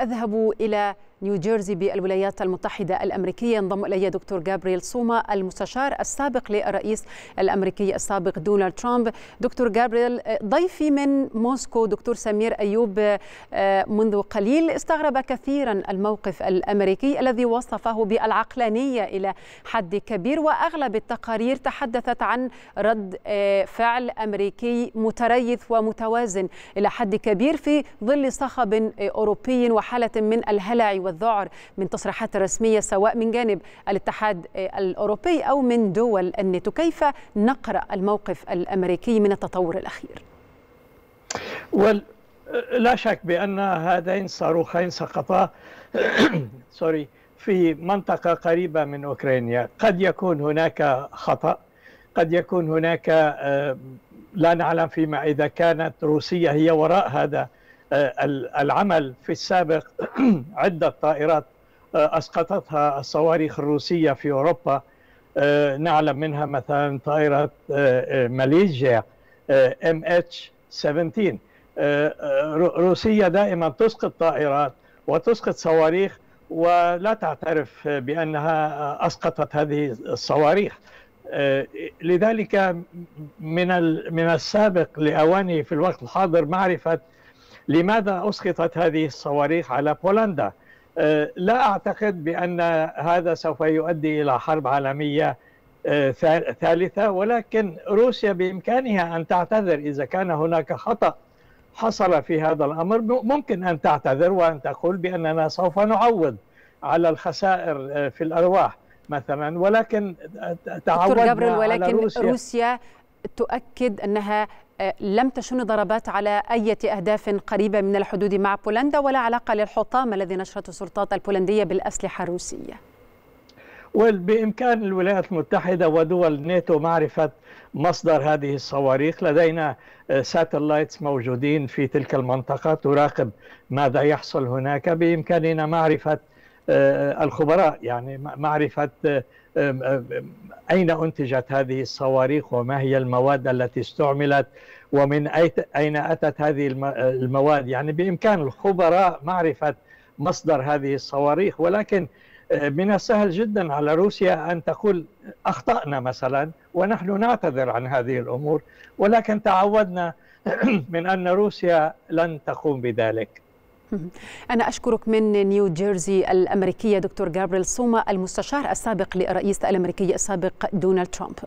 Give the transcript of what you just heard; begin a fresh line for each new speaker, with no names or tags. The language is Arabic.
أذهب إلى نيوجيرسي بالولايات المتحدة الأمريكية ينضم إلي دكتور جابرييل سوما المستشار السابق للرئيس الأمريكي السابق دونالد ترامب دكتور جابرييل ضيفي من موسكو دكتور سمير أيوب آه، منذ قليل استغرب كثيرا الموقف الأمريكي الذي وصفه بالعقلانية إلى حد كبير وأغلب التقارير تحدثت عن رد آه، فعل أمريكي متريث ومتوازن إلى حد كبير في ظل صخب آه، أوروبي وحد حالة من الهلع والذعر من تصريحات رسمية سواء من جانب الاتحاد الأوروبي أو من دول الناتو كيف نقرأ الموقف الأمريكي من التطور
الأخير؟ لا شك بأن هذين صاروخين سقطا سوري في منطقة قريبة من أوكرانيا قد يكون هناك خطأ قد يكون هناك آه، لا نعلم فيما إذا كانت روسيا هي وراء هذا آه، العمل في السابق عدة طائرات آه، أسقطتها الصواريخ الروسية في أوروبا آه، نعلم منها مثلا طائرة ماليزيا ام اتش 17 روسيا دائما تسقط طائرات وتسقط صواريخ ولا تعترف بأنها أسقطت هذه الصواريخ لذلك من من السابق لأواني في الوقت الحاضر معرفة لماذا أسقطت هذه الصواريخ على بولندا آه، لا أعتقد بأن هذا سوف يؤدي إلى حرب عالمية آه، ثالثة ولكن روسيا بإمكانها أن تعتذر إذا كان هناك خطأ حصل في هذا الأمر ممكن أن تعتذر وأن تقول بأننا سوف نعوض على الخسائر آه، في الأرواح مثلا ولكن تعودنا ولكن على روسيا, روسيا
تؤكد أنها لم تشن ضربات على أي أهداف قريبة من الحدود مع بولندا ولا علاقة للحطام الذي نشرته السلطات البولندية بالأسلحة الروسية
وبإمكان الولايات المتحدة ودول ناتو معرفة مصدر هذه الصواريخ لدينا ساتلايتس آه، موجودين في تلك المنطقة تراقب ماذا يحصل هناك بإمكاننا معرفة آه، الخبراء يعني معرفة آه، آه، أين أنتجت هذه الصواريخ وما هي المواد التي استعملت ومن أين أتت هذه المواد يعني بإمكان الخبراء معرفة مصدر هذه الصواريخ ولكن من السهل جدا على روسيا أن تقول أخطأنا مثلا ونحن نعتذر عن هذه الأمور ولكن تعودنا من أن روسيا لن تقوم بذلك
أنا أشكرك من نيو جيرسي الأمريكية دكتور جابريل سوما المستشار السابق لرئيس الأمريكي السابق دونالد ترامب